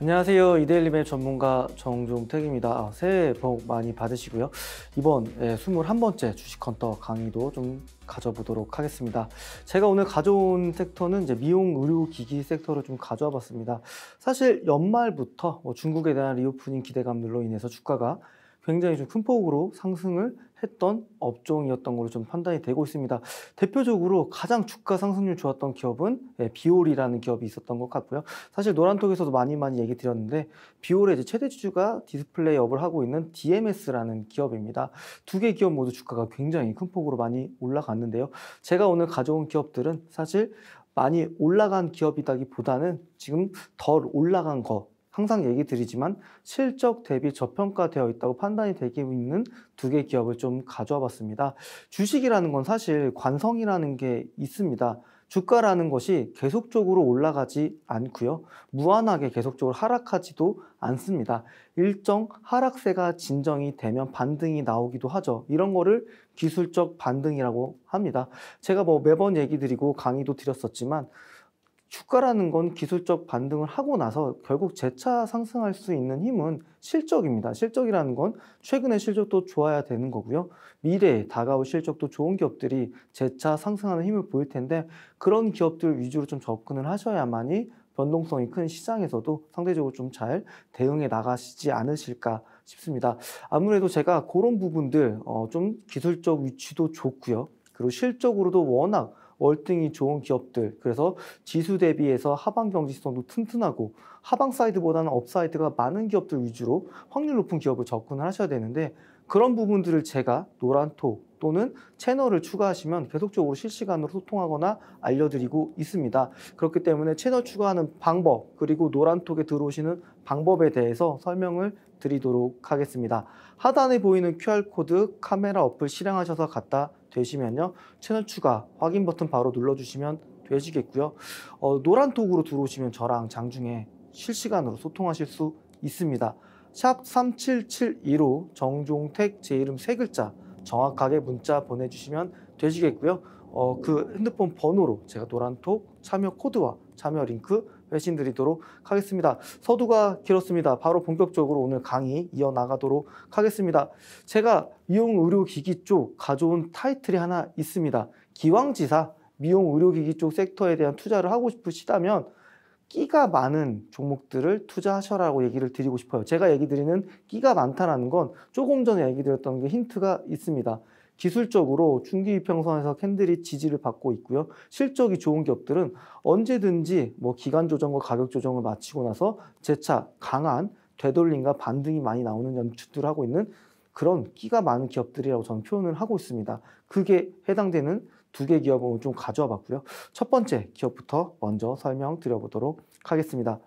안녕하세요. 이데일리맵 전문가 정종택입니다. 아, 새해 복 많이 받으시고요. 이번 예, 21번째 주식헌터 강의도 좀 가져보도록 하겠습니다. 제가 오늘 가져온 섹터는 이제 미용 의료 기기 섹터를 좀 가져와 봤습니다. 사실 연말부터 뭐 중국에 대한 리오프닝 기대감들로 인해서 주가가 굉장히 좀 큰 폭으로 상승을 했던 업종이었던 걸로 좀 판단이 되고 있습니다. 대표적으로 가장 주가 상승률 좋았던 기업은 예, 비올이라는 기업이 있었던 것 같고요. 사실 노란톡에서도 많이 많이 얘기 드렸는데 비올의 이제 최대 주주가 디스플레이 업을 하고 있는 DMS라는 기업입니다. 두 개 기업 모두 주가가 굉장히 큰 폭으로 많이 올라갔는데요. 제가 오늘 가져온 기업들은 사실 많이 올라간 기업이다기보다는 지금 덜 올라간 거 항상 얘기 드리지만 실적 대비 저평가되어 있다고 판단이 되기 있는 두개의 기업을 좀 가져와 봤습니다. 주식이라는 건 사실 관성이라는 게 있습니다. 주가라는 것이 계속적으로 올라가지 않고요. 무한하게 계속적으로 하락하지도 않습니다. 일정 하락세가 진정이 되면 반등이 나오기도 하죠. 이런 거를 기술적 반등이라고 합니다. 제가 뭐 매번 얘기 드리고 강의도 드렸었지만 주가라는 건 기술적 반등을 하고 나서 결국 재차 상승할 수 있는 힘은 실적입니다. 실적이라는 건 최근의 실적도 좋아야 되는 거고요. 미래에 다가올 실적도 좋은 기업들이 재차 상승하는 힘을 보일 텐데 그런 기업들 위주로 좀 접근을 하셔야만이 변동성이 큰 시장에서도 상대적으로 좀 잘 대응해 나가시지 않으실까 싶습니다. 아무래도 제가 그런 부분들 어, 좀 기술적 위치도 좋고요. 그리고 실적으로도 워낙 월등히 좋은 기업들 그래서 지수 대비해서 하방 경직성도 튼튼하고 하방 사이드보다는 업사이드가 많은 기업들 위주로 확률 높은 기업을 접근을 하셔야 되는데 그런 부분들을 제가 노란톡 또는 채널을 추가하시면 계속적으로 실시간으로 소통하거나 알려드리고 있습니다. 그렇기 때문에 채널 추가하는 방법 그리고 노란톡에 들어오시는 방법에 대해서 설명을 드리도록 하겠습니다. 하단에 보이는 QR코드 카메라 어플 실행하셔서 갖다 되시면요. 채널 추가 확인 버튼 바로 눌러주시면 되시겠고요. 어, 노란톡으로 들어오시면 저랑 장중에 실시간으로 소통하실 수 있습니다. 샵 3772로 정종택 제 이름 세 글자 정확하게 문자 보내주시면 되시겠고요. 어, 그 핸드폰 번호로 제가 노란톡 참여 코드와 참여 링크 회신드리도록 하겠습니다. 서두가 길었습니다. 바로 본격적으로 오늘 강의 이어나가도록 하겠습니다. 제가 미용의료기기 쪽 가져온 타이틀이 하나 있습니다. 기왕지사 미용의료기기 쪽 섹터에 대한 투자를 하고 싶으시다면 끼가 많은 종목들을 투자하셔라고 얘기를 드리고 싶어요. 제가 얘기 드리는 끼가 많다는 건 조금 전에 얘기 드렸던 게 힌트가 있습니다. 기술적으로 중기 이평선에서 캔들이 지지를 받고 있고요. 실적이 좋은 기업들은 언제든지 뭐 기간 조정과 가격 조정을 마치고 나서 재차 강한 되돌림과 반등이 많이 나오는 연출들을 하고 있는 그런 끼가 많은 기업들이라고 저는 표현을 하고 있습니다. 그게 해당되는 두 개 기업을 좀 가져와 봤고요. 첫 번째 기업부터 먼저 설명드려 보도록 하겠습니다.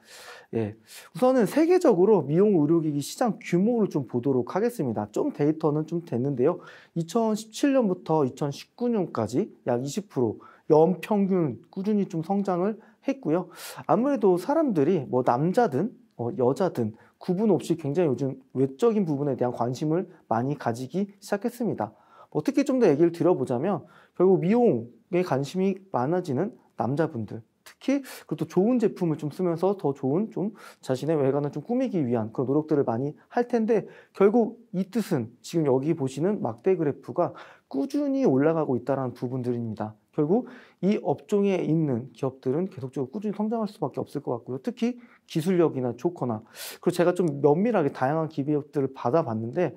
예. 우선은 세계적으로 미용 의료기기 시장 규모를 좀 보도록 하겠습니다. 좀 데이터는 좀 됐는데요. 2017년부터 2019년까지 약 20% 연평균 꾸준히 좀 성장을 했고요. 아무래도 사람들이 뭐 남자든 어, 여자든 구분 없이 굉장히 요즘 외적인 부분에 대한 관심을 많이 가지기 시작했습니다. 뭐 특히 좀더 얘기를 들어보자면 결국 미용에 관심이 많아지는 남자분들 특히 그리고 또 좋은 제품을 좀 쓰면서 더 좋은 좀 자신의 외관을 좀 꾸미기 위한 그런 노력들을 많이 할 텐데 결국 이 뜻은 지금 여기 보시는 막대 그래프가 꾸준히 올라가고 있다는 부분들입니다. 결국 이 업종에 있는 기업들은 계속적으로 꾸준히 성장할 수밖에 없을 것 같고요. 특히 기술력이나 좋거나 그리고 제가 좀 면밀하게 다양한 기업들을 받아봤는데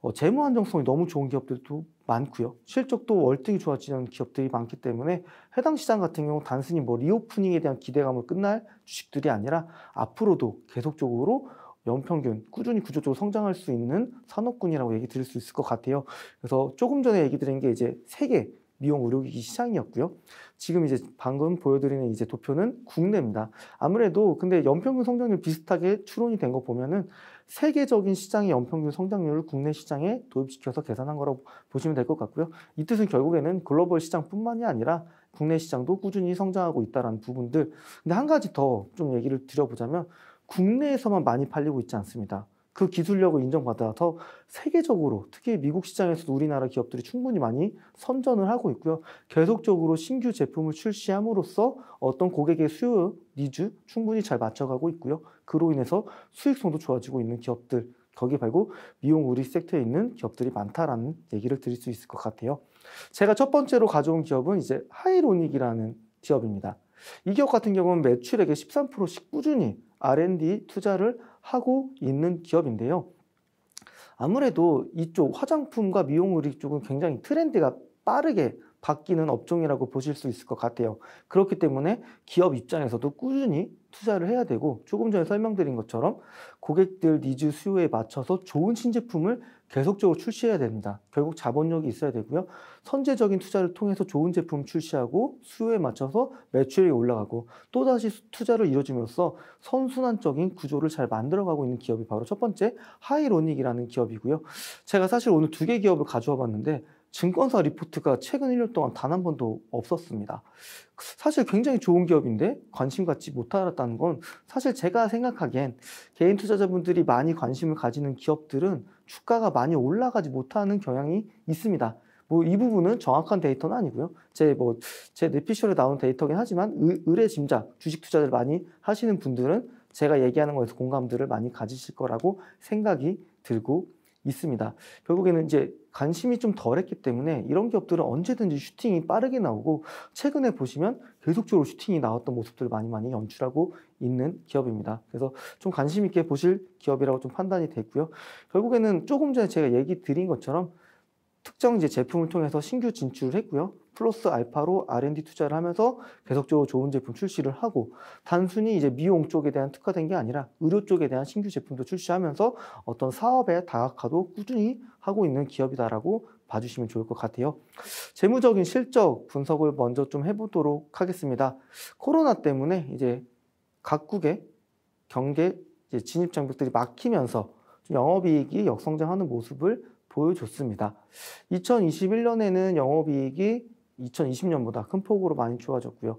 어, 재무 안정성이 너무 좋은 기업들도 많고요. 실적도 월등히 좋아지는 기업들이 많기 때문에 해당 시장 같은 경우 단순히 뭐 리오프닝에 대한 기대감을 끝날 주식들이 아니라 앞으로도 계속적으로 연평균 꾸준히 구조적으로 성장할 수 있는 산업군이라고 얘기 드릴 수 있을 것 같아요. 그래서 조금 전에 얘기 드린 게 이제 세계 미용 의료기기 시장이었고요. 지금 이제 방금 보여드리는 이제 도표는 국내입니다. 아무래도 근데 연평균 성장률 비슷하게 추론이 된 거 보면은 세계적인 시장의 연평균 성장률을 국내 시장에 도입시켜서 계산한 거라고 보시면 될 것 같고요. 이 뜻은 결국에는 글로벌 시장뿐만이 아니라 국내 시장도 꾸준히 성장하고 있다는 부분들. 근데 한 가지 더 좀 얘기를 드려보자면 국내에서만 많이 팔리고 있지 않습니다. 그 기술력을 인정받아서 세계적으로 특히 미국 시장에서도 우리나라 기업들이 충분히 많이 선전을 하고 있고요. 계속적으로 신규 제품을 출시함으로써 어떤 고객의 수요 니즈 충분히 잘 맞춰가고 있고요. 그로 인해서 수익성도 좋아지고 있는 기업들 거기 말고 미용 우리 섹터에 있는 기업들이 많다라는 얘기를 드릴 수 있을 것 같아요. 제가 첫 번째로 가져온 기업은 이제 하이로닉이라는 기업입니다. 이 기업 같은 경우는 매출액의 13%씩 꾸준히 R&D 투자를 하고 있는 기업인데요. 아무래도 이쪽 화장품과 미용 의류 쪽은 굉장히 트렌드가 빠르게 바뀌는 업종이라고 보실 수 있을 것 같아요. 그렇기 때문에 기업 입장에서도 꾸준히 투자를 해야 되고 조금 전에 설명드린 것처럼 고객들 니즈 수요에 맞춰서 좋은 신제품을 계속적으로 출시해야 됩니다. 결국 자본력이 있어야 되고요. 선제적인 투자를 통해서 좋은 제품 출시하고 수요에 맞춰서 매출이 올라가고 또다시 투자를 이뤄줌으로써 선순환적인 구조를 잘 만들어가고 있는 기업이 바로 첫 번째 하이로닉이라는 기업이고요. 제가 사실 오늘 두 개 기업을 가져와 봤는데 증권사 리포트가 최근 1년 동안 단 한 번도 없었습니다. 사실 굉장히 좋은 기업인데 관심 갖지 못하다는 건 사실 제가 생각하기엔 개인 투자자분들이 많이 관심을 가지는 기업들은 주가가 많이 올라가지 못하는 경향이 있습니다. 뭐 이 부분은 정확한 데이터는 아니고요. 제 뭐제 넷피셜에 뭐 나온 데이터긴 하지만 의, 의뢰 짐작 주식 투자를 많이 하시는 분들은 제가 얘기하는 거에서 공감들을 많이 가지실 거라고 생각이 들고 있습니다. 결국에는 이제 관심이 좀 덜했기 때문에 이런 기업들은 언제든지 슈팅이 빠르게 나오고 최근에 보시면 계속적으로 슈팅이 나왔던 모습들을 많이 많이 연출하고 있는 기업입니다. 그래서 좀 관심 있게 보실 기업이라고 좀 판단이 됐고요. 결국에는 조금 전에 제가 얘기 드린 것처럼 특정 이제 제품을 통해서 신규 진출을 했고요. 플러스 알파로 R&D 투자를 하면서 계속적으로 좋은 제품 출시를 하고 단순히 이제 미용 쪽에 대한 특화된 게 아니라 의료 쪽에 대한 신규 제품도 출시하면서 어떤 사업의 다각화도 꾸준히 하고 있는 기업이다라고 봐주시면 좋을 것 같아요. 재무적인 실적 분석을 먼저 좀 해보도록 하겠습니다. 코로나 때문에 이제 각국의 경계 진입 장벽들이 막히면서 영업이익이 역성장하는 모습을 보여줬습니다. 2021년에는 영업이익이 2020년보다 큰 폭으로 많이 좋아졌고요.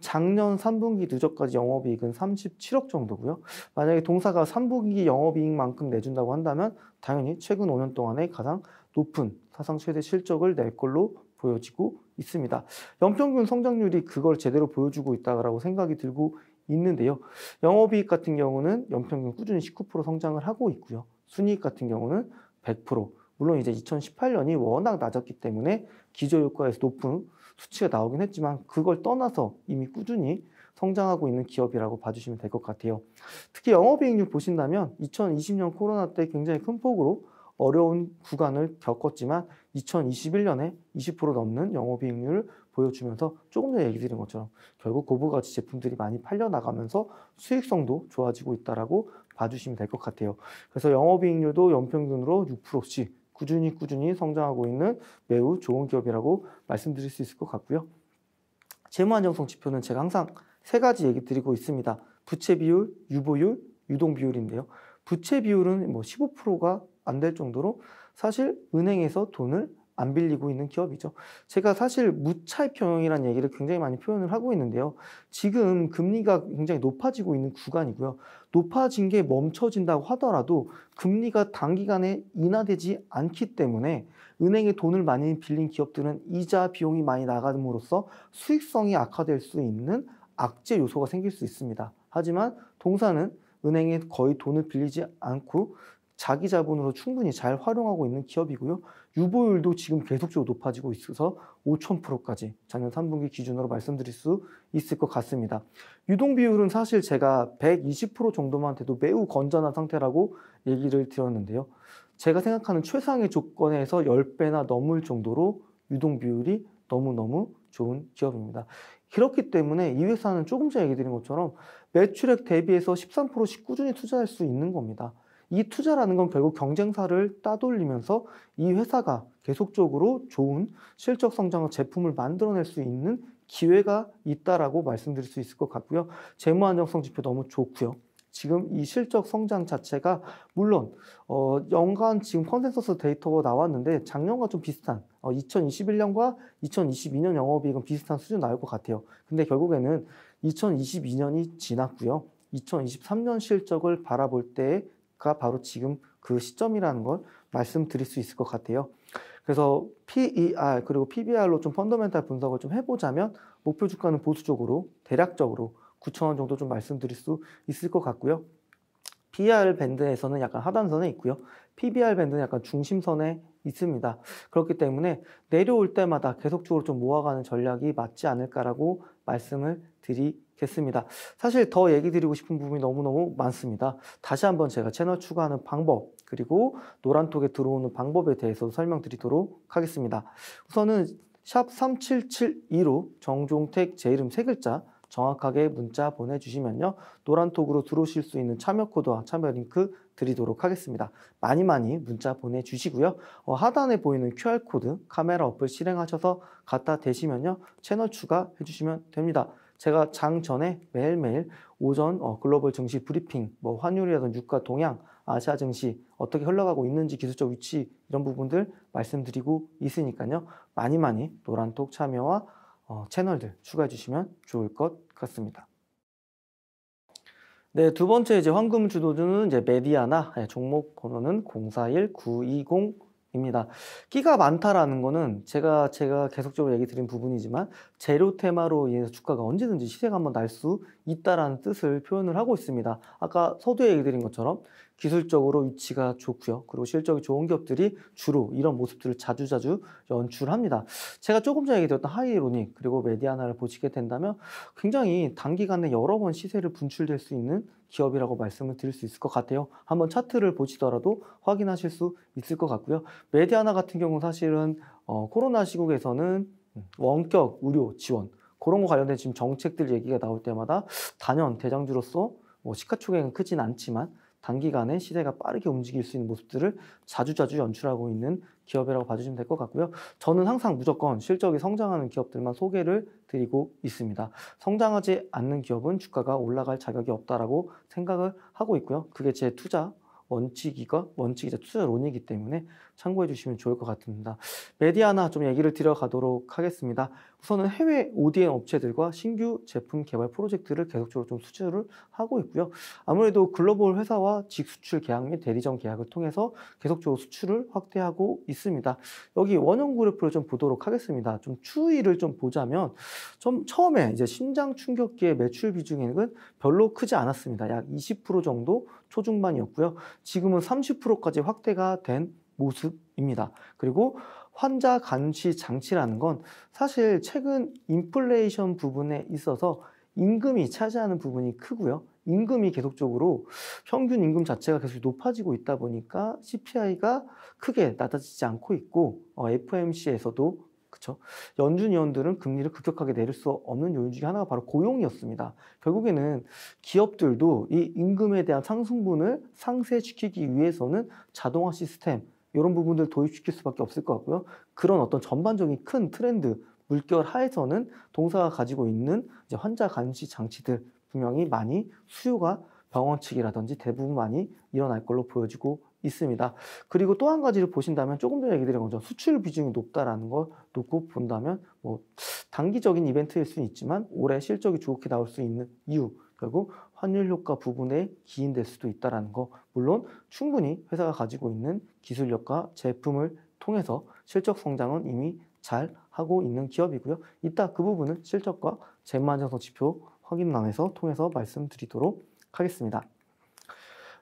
작년 3분기 누적까지 영업이익은 37억 정도고요. 만약에 동사가 3분기 영업이익만큼 내준다고 한다면 당연히 최근 5년 동안에 가장 높은 사상 최대 실적을 낼 걸로 보여지고 있습니다. 연평균 성장률이 그걸 제대로 보여주고 있다고 생각이 들고 있는데요. 영업이익 같은 경우는 연평균 꾸준히 19% 성장을 하고 있고요. 순이익 같은 경우는 100% 물론 이제 2018년이 워낙 낮았기 때문에 기저효과에서 높은 수치가 나오긴 했지만 그걸 떠나서 이미 꾸준히 성장하고 있는 기업이라고 봐주시면 될 것 같아요. 특히 영업이익률 보신다면 2020년 코로나 때 굉장히 큰 폭으로 어려운 구간을 겪었지만 2021년에 20% 넘는 영업이익률을 보여주면서 조금 전에 얘기 드린 것처럼 결국 고부가치 제품들이 많이 팔려나가면서 수익성도 좋아지고 있다라고 봐주시면 될 것 같아요. 그래서 영업이익률도 연평균으로 6%씩 꾸준히 꾸준히 성장하고 있는 매우 좋은 기업이라고 말씀드릴 수 있을 것 같고요. 재무 안정성 지표는 제가 항상 세 가지 얘기 드리고 있습니다. 부채 비율, 유보율, 유동 비율인데요. 부채 비율은 뭐 15%가 안 될 정도로 사실 은행에서 돈을 안 빌리고 있는 기업이죠. 제가 사실 무차입형이라는 얘기를 굉장히 많이 표현을 하고 있는데요. 지금 금리가 굉장히 높아지고 있는 구간이고요. 높아진 게 멈춰진다고 하더라도 금리가 단기간에 인하되지 않기 때문에 은행에 돈을 많이 빌린 기업들은 이자 비용이 많이 나감으로써 수익성이 악화될 수 있는 악재 요소가 생길 수 있습니다. 하지만 동사는 은행에 거의 돈을 빌리지 않고 자기 자본으로 충분히 잘 활용하고 있는 기업이고요. 유보율도 지금 계속적으로 높아지고 있어서 5,000%까지 작년 3분기 기준으로 말씀드릴 수 있을 것 같습니다. 유동 비율은 사실 제가 120% 정도만 돼도 매우 건전한 상태라고 얘기를 드렸는데요. 제가 생각하는 최상의 조건에서 10배나 넘을 정도로 유동 비율이 너무너무 좋은 기업입니다. 그렇기 때문에 이 회사는 조금 전에 얘기 드린 것처럼 매출액 대비해서 13%씩 꾸준히 투자할 수 있는 겁니다. 이 투자라는 건 결국 경쟁사를 따돌리면서 이 회사가 계속적으로 좋은 실적 성장의 제품을 만들어낼 수 있는 기회가 있다라고 말씀드릴 수 있을 것 같고요. 재무 안정성 지표 너무 좋고요. 지금 이 실적 성장 자체가 물론 어 연간 지금 컨센서스 데이터가 나왔는데 작년과 좀 비슷한 어 2021년과 2022년 영업이익은 비슷한 수준 나올 것 같아요. 근데 결국에는 2022년이 지났고요. 2023년 실적을 바라볼 때가 바로 지금 그 시점이라는 걸 말씀드릴 수 있을 것 같아요. 그래서 PER 그리고 PBR로 좀 펀더멘탈 분석을 좀 해보자면 목표 주가는 보수적으로 대략적으로 9천원 정도 좀 말씀드릴 수 있을 것 같고요. PER 밴드에서는 약간 하단선에 있고요. PBR 밴드는 약간 중심선에 있습니다. 그렇기 때문에 내려올 때마다 계속적으로 좀 모아가는 전략이 맞지 않을까라고 말씀을 드리겠습니다. 사실 더 얘기 드리고 싶은 부분이 너무너무 많습니다. 다시 한번 제가 채널 추가하는 방법 그리고 노란톡에 들어오는 방법에 대해서 설명드리도록 하겠습니다. 우선은 샵 3772로 정종택 제 이름 세 글자 정확하게 문자 보내주시면요. 노란톡으로 들어오실 수 있는 참여 코드와 참여 링크 드리도록 하겠습니다. 많이 많이 문자 보내주시고요. 어, 하단에 보이는 QR코드 카메라 어플 실행하셔서 갖다 대시면요. 채널 추가해주시면 됩니다. 제가 장 전에 매일매일 오전 어, 글로벌 증시 브리핑, 뭐 환율이라든 유가 동향, 아시아 증시 어떻게 흘러가고 있는지 기술적 위치 이런 부분들 말씀드리고 있으니까요. 많이 많이 노란톡 참여와 어, 채널들 추가해 주시면 좋을 것 같습니다. 네, 두 번째 이제 황금 주도주는 이제 메디아나 네, 종목 번호는 041920입니다. 끼가 많다라는 거는 제가 제가 계속적으로 얘기 드린 부분이지만 재료 테마로 인해서 주가가 언제든지 시세가 한번 날 수 있다라는 뜻을 표현을 하고 있습니다. 아까 서두에 얘기 드린 것처럼 기술적으로 위치가 좋고요. 그리고 실적이 좋은 기업들이 주로 이런 모습들을 자주자주 연출합니다. 제가 조금 전에 얘기드렸던 하이로닉 그리고 메디아나를 보시게 된다면 굉장히 단기간에 여러 번 시세를 분출될 수 있는 기업이라고 말씀을 드릴 수 있을 것 같아요. 한번 차트를 보시더라도 확인하실 수 있을 것 같고요. 메디아나 같은 경우는 사실은 어, 코로나 시국에서는 원격 의료 지원 그런 거 관련된 지금 정책들 얘기가 나올 때마다 단연 대장주로서 뭐시가초액는 크진 않지만 단기간에 시대가 빠르게 움직일 수 있는 모습들을 자주자주 연출하고 있는 기업이라고 봐주시면 될 것 같고요. 저는 항상 무조건 실적이 성장하는 기업들만 소개를 드리고 있습니다. 성장하지 않는 기업은 주가가 올라갈 자격이 없다라고 생각을 하고 있고요. 그게 제 투자 원칙이가 원칙이자 투자론이기 때문에 참고해 주시면 좋을 것 같습니다. 메디아나 좀 얘기를 들어가도록 하겠습니다. 우선은 해외 ODM 업체들과 신규 제품 개발 프로젝트를 계속적으로 좀 수주를 하고 있고요. 아무래도 글로벌 회사와 직수출 계약 및 대리점 계약을 통해서 계속적으로 수출을 확대하고 있습니다. 여기 원형 그래프를 좀 보도록 하겠습니다. 좀 추이를 좀 보자면 좀 처음에 이제 심장 충격기의 매출 비중에 별로 크지 않았습니다. 약 20% 정도 초중반이었고요. 지금은 30%까지 확대가 된 모습입니다. 그리고 환자 간시 장치라는 건 사실 최근 인플레이션 부분에 있어서 임금이 차지하는 부분이 크고요. 임금이 계속적으로 평균 임금 자체가 계속 높아지고 있다 보니까 CPI가 크게 낮아지지 않고 있고 어, FOMC에서도 그렇죠? 연준 위원들은 금리를 급격하게 내릴 수 없는 요인 중에 하나가 바로 고용이었습니다. 결국에는 기업들도 이 임금에 대한 상승분을 상쇄시키기 위해서는 자동화 시스템 이런 부분들 도입시킬 수밖에 없을 것 같고요. 그런 어떤 전반적인 큰 트렌드 물결 하에서는 동사가 가지고 있는 환자 감시 장치들 분명히 많이 수요가 병원 측이라든지 대부분 많이 일어날 걸로 보여지고 있습니다. 그리고 또 한 가지를 보신다면 조금 전에 얘기 드린 것처럼 수출 비중이 높다라는 걸 놓고 본다면 뭐 단기적인 이벤트일 수는 있지만 올해 실적이 좋게 나올 수 있는 이유 결국 환율 효과 부분에 기인될 수도 있다라는 거 물론 충분히 회사가 가지고 있는 기술력과 제품을 통해서 실적 성장은 이미 잘 하고 있는 기업이고요. 이따 그 부분은 실적과 재무 안정성 지표 확인란에서 통해서 말씀드리도록 하겠습니다.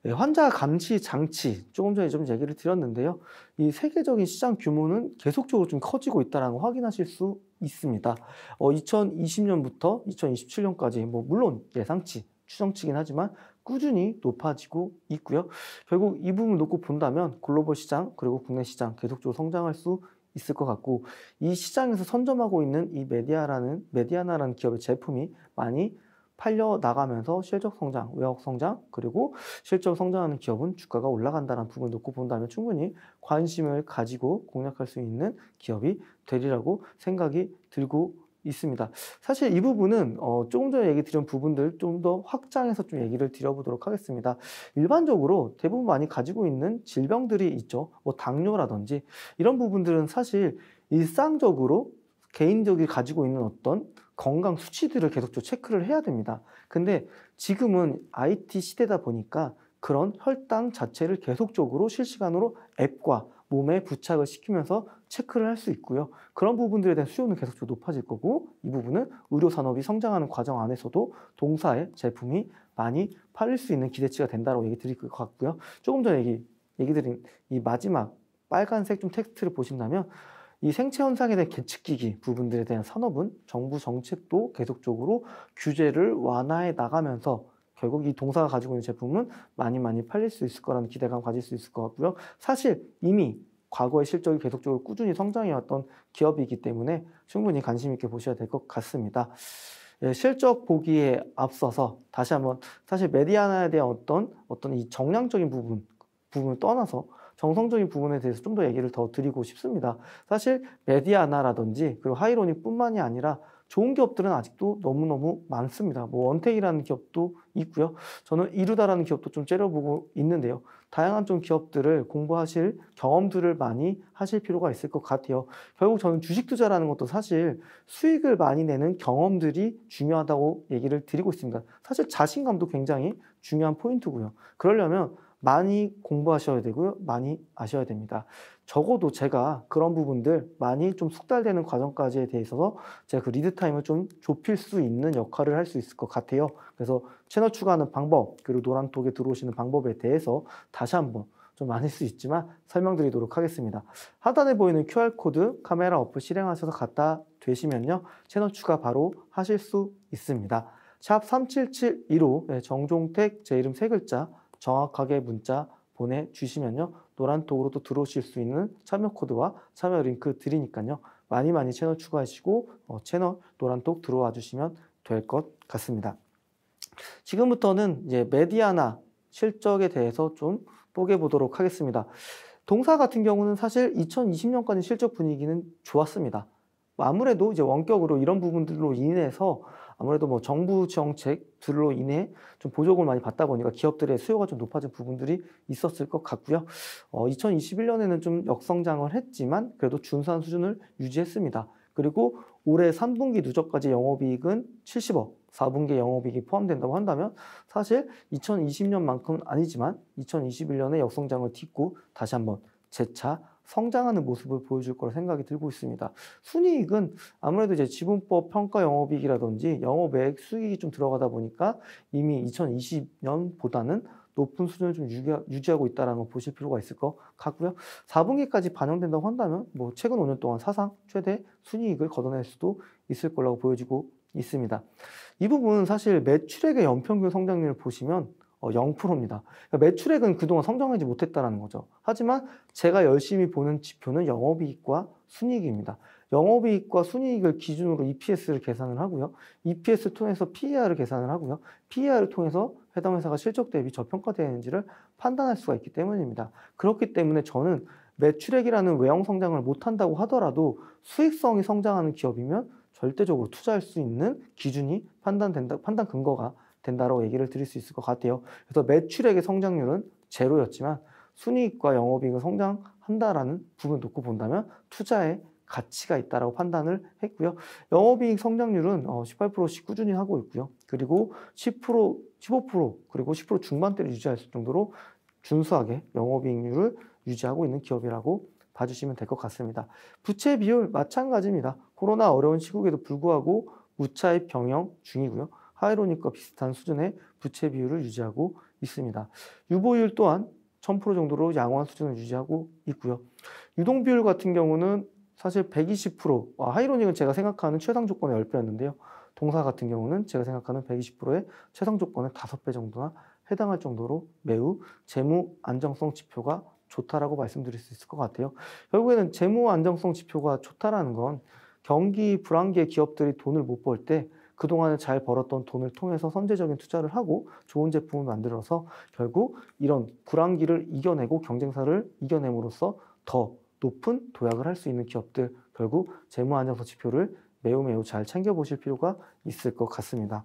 예, 환자 감시 장치 조금 전에 좀 얘기를 드렸는데요. 이 세계적인 시장 규모는 계속적으로 좀 커지고 있다는 걸 확인하실 수 있습니다. 어, 2020년부터 2027년까지 뭐 물론 예상치 추정치긴 하지만 꾸준히 높아지고 있고요. 결국 이 부분을 놓고 본다면 글로벌 시장 그리고 국내 시장 계속적으로 성장할 수 있을 것 같고 이 시장에서 선점하고 있는 이 메디아라는 메디아나라는 기업의 제품이 많이 팔려 나가면서 실적 성장, 외국 성장, 그리고 실적 성장하는 기업은 주가가 올라간다는 부분 을 놓고 본다면 충분히 관심을 가지고 공략할 수 있는 기업이 되리라고 생각이 들고 있습니다. 사실 이 부분은 어, 조금 전에 얘기 드린 부분들 좀 더 확장해서 좀 얘기를 드려보도록 하겠습니다. 일반적으로 대부분 많이 가지고 있는 질병들이 있죠. 뭐 당뇨라든지 이런 부분들은 사실 일상적으로 개인적이 가지고 있는 어떤 건강 수치들을 계속 체크를 해야 됩니다. 근데 지금은 IT 시대다 보니까 그런 혈당 자체를 계속적으로 실시간으로 앱과 몸에 부착을 시키면서 체크를 할 수 있고요. 그런 부분들에 대한 수요는 계속적 높아질 거고 이 부분은 의료 산업이 성장하는 과정 안에서도 동사의 제품이 많이 팔릴 수 있는 기대치가 된다고 얘기 드릴 것 같고요. 조금 전에 얘기, 얘기 드린 이 마지막 빨간색 좀 텍스트를 보신다면 이 생체 현상에 대한 계측기기 부분들에 대한 산업은 정부 정책도 계속적으로 규제를 완화해 나가면서 결국 이 동사가 가지고 있는 제품은 많이 많이 팔릴 수 있을 거라는 기대감 가질 수 있을 것 같고요. 사실 이미 과거의 실적이 계속적으로 꾸준히 성장해왔던 기업이기 때문에 충분히 관심 있게 보셔야 될 것 같습니다. 예, 실적 보기에 앞서서 다시 한번 사실 메디아나에 대한 어떤 어떤 이 정량적인 부분 부분을 떠나서 정성적인 부분에 대해서 좀 더 얘기를 더 드리고 싶습니다. 사실 메디아나라든지 그리고 하이로닉뿐만이 아니라 좋은 기업들은 아직도 너무너무 많습니다. 뭐 원택이라는 기업도 있고요. 저는 이루다라는 기업도 좀 째려보고 있는데요. 다양한 좀 기업들을 공부하실 경험들을 많이 하실 필요가 있을 것 같아요. 결국 저는 주식 투자라는 것도 사실 수익을 많이 내는 경험들이 중요하다고 얘기를 드리고 있습니다. 사실 자신감도 굉장히 중요한 포인트고요. 그러려면 많이 공부하셔야 되고요. 많이 아셔야 됩니다. 적어도 제가 그런 부분들 많이 좀 숙달되는 과정까지에 대해서 제가 그 리드타임을 좀 좁힐 수 있는 역할을 할 수 있을 것 같아요. 그래서 채널 추가하는 방법, 그리고 노란톡에 들어오시는 방법에 대해서 다시 한번 좀 아닐 수 있지만 설명드리도록 하겠습니다. 하단에 보이는 QR코드 카메라 어플 실행하셔서 갖다 되시면요. 채널 추가 바로 하실 수 있습니다. 샵 3 7 7 1로 정종택 제 이름 세 글자 정확하게 문자 보내주시면요. 노란톡으로 도 들어오실 수 있는 참여 코드와 참여 링크 드리니까요. 많이 많이 채널 추가하시고 어, 채널 노란톡 들어와 주시면 될 것 같습니다. 지금부터는 이제 메디아나 실적에 대해서 좀 보게 보도록 하겠습니다. 동사 같은 경우는 사실 2020년까지 실적 분위기는 좋았습니다. 아무래도 이제 원격으로 이런 부분들로 인해서 아무래도 뭐 정부 정책들로 인해 좀 보조금을 많이 받다 보니까 기업들의 수요가 좀 높아진 부분들이 있었을 것 같고요. 어, 2021년에는 좀 역성장을 했지만 그래도 준수한 수준을 유지했습니다. 그리고 올해 3분기 누적까지 영업이익은 70억, 4분기 영업이익이 포함된다고 한다면 사실 2020년만큼은 아니지만 2021년에 역성장을 딛고 다시 한번 재차 성장하는 모습을 보여줄 거라 생각이 들고 있습니다. 순이익은 아무래도 이제 지분법 평가 영업이익이라든지 영업액 수익이 좀 들어가다 보니까 이미 2020년보다는 높은 수준을 좀 유지하고 있다는 걸 보실 필요가 있을 것 같고요. 4분기까지 반영된다고 한다면 뭐 최근 5년 동안 사상 최대 순이익을 거둬낼 수도 있을 거라고 보여지고 있습니다. 이 부분 사실 매출액의 연평균 성장률을 보시면 0%입니다. 어, 그러니까 매출액은 그동안 성장하지 못했다는 거죠. 하지만 제가 열심히 보는 지표는 영업이익과 순이익입니다. 영업이익과 순이익을 기준으로 EPS를 계산을 하고요. EPS를 통해서 PER을 계산을 하고요. PER을 통해서 해당 회사가 실적 대비 저평가되는지를 판단할 수가 있기 때문입니다. 그렇기 때문에 저는 매출액이라는 외형 성장을 못한다고 하더라도 수익성이 성장하는 기업이면 절대적으로 투자할 수 있는 기준이 판단된다, 판단 근거가 된다라고 얘기를 드릴 수 있을 것 같아요. 그래서 매출액의 성장률은 제로였지만 순이익과 영업이익은 성장한다라는 부분을 놓고 본다면 투자에 가치가 있다라고 판단을 했고요. 영업이익 성장률은 18%씩 어, 꾸준히 하고 있고요. 그리고 10% 15% 그리고 10% 중반대를 유지할 정도로 준수하게 영업이익률을 유지하고 있는 기업이라고 봐주시면 될 것 같습니다. 부채 비율 마찬가지입니다. 코로나 어려운 시국에도 불구하고 무차입 경영 중이고요. 하이로닉과 비슷한 수준의 부채 비율을 유지하고 있습니다. 유보율 또한 1000% 정도로 양호한 수준을 유지하고 있고요. 유동 비율 같은 경우는 사실 120% 아, 하이로닉은 제가 생각하는 최상 조건의 10배였는데요. 동사 같은 경우는 제가 생각하는 120%의 최상 조건의 5배 정도나 해당할 정도로 매우 재무 안정성 지표가 좋다라고 말씀드릴 수 있을 것 같아요. 결국에는 재무 안정성 지표가 좋다라는 건 경기 불황기의 기업들이 돈을 못벌때 그동안에 잘 벌었던 돈을 통해서 선제적인 투자를 하고 좋은 제품을 만들어서 결국 이런 불황기를 이겨내고 경쟁사를 이겨냄으로써 더 높은 도약을 할 수 있는 기업들 결국 재무 안정성 지표를 매우 매우 잘 챙겨보실 필요가 있을 것 같습니다.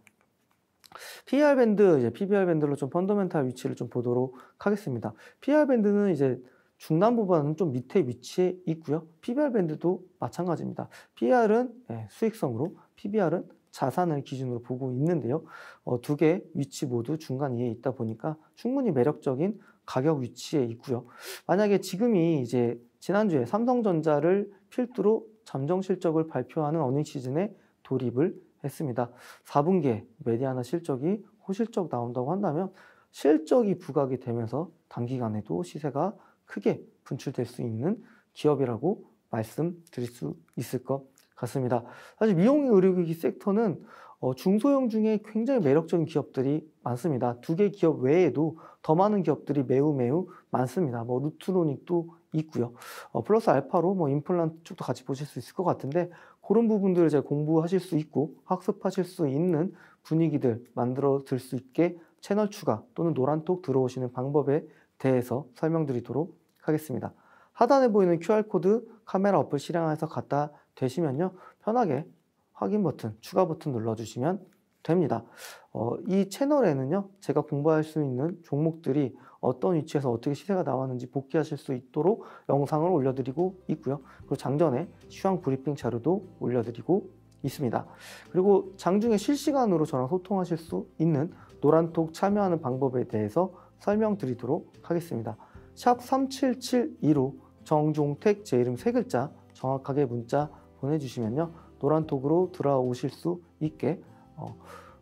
p r 밴드, 이제 PBR 밴드로 좀 펀더멘탈 위치를 좀 보도록 하겠습니다. p r 밴드는 이제 중단보다는 좀 밑에 위치에 있고요. PBR 밴드도 마찬가지입니다. p r 은 예, 수익성으로, PBR은 자산을 기준으로 보고 있는데요. 어, 두개 위치 모두 중간 위에 있다 보니까 충분히 매력적인 가격 위치에 있고요. 만약에 지금이 이제 지난주에 삼성전자를 필두로 잠정 실적을 발표하는 어닝 시즌에 돌입을 했습니다. 4분기에 메디아나 실적이 호실적 나온다고 한다면 실적이 부각이 되면서 단기간에도 시세가 크게 분출될 수 있는 기업이라고 말씀드릴 수 있을 것 같습니다. 사실 미용 의료기기 섹터는 어, 중소형 중에 굉장히 매력적인 기업들이 많습니다. 두 개 기업 외에도 더 많은 기업들이 매우 매우 많습니다. 뭐 루트로닉도 있고요. 어, 플러스 알파로 뭐 임플란트 쪽도 같이 보실 수 있을 것 같은데 그런 부분들을 제가 공부하실 수 있고 학습하실 수 있는 분위기들 만들어 들수 있게 채널 추가 또는 노란톡 들어오시는 방법에 대해서 설명드리도록 하겠습니다. 하단에 보이는 QR코드 카메라 어플 실행해서 갖다 되시면요. 편하게 확인 버튼, 추가 버튼 눌러주시면 됩니다. 어, 이 채널에는요. 제가 공부할 수 있는 종목들이 어떤 위치에서 어떻게 시세가 나왔는지 복귀하실 수 있도록 영상을 올려드리고 있고요. 그리고 장전에 시황 브리핑 자료도 올려드리고 있습니다. 그리고 장중에 실시간으로 저랑 소통하실 수 있는 노란톡 참여하는 방법에 대해서 설명드리도록 하겠습니다. 샵 3772로 정종택 제 이름 세 글자 정확하게 문자 보내주시면요. 노란톡으로 들어오실수 있게 어,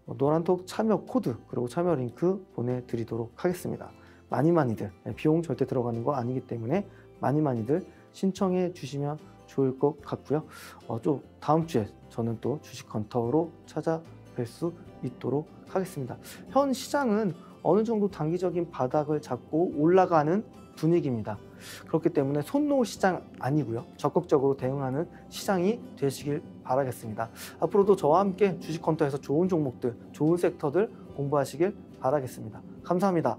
어, 노란톡 참여 코드 그리고 참여 링크 보내드리도록 하겠습니다. 많이 많이들 네, 비용 절대 들어가는 거 아니기 때문에 많이 많이들 신청해 주시면 좋을 것 같고요. 어, 좀 다음 주에 저는 또 주식 컨터로 찾아뵐 수 있도록 하겠습니다. 현 시장은 어느 정도 단기적인 바닥을 잡고 올라가는 분위기입니다. 그렇기 때문에 손 놓을 시장 아니고요. 적극적으로 대응하는 시장이 되시길 바라겠습니다. 앞으로도 저와 함께 주식컨터에서 좋은 종목들, 좋은 섹터들 공부하시길 바라겠습니다. 감사합니다.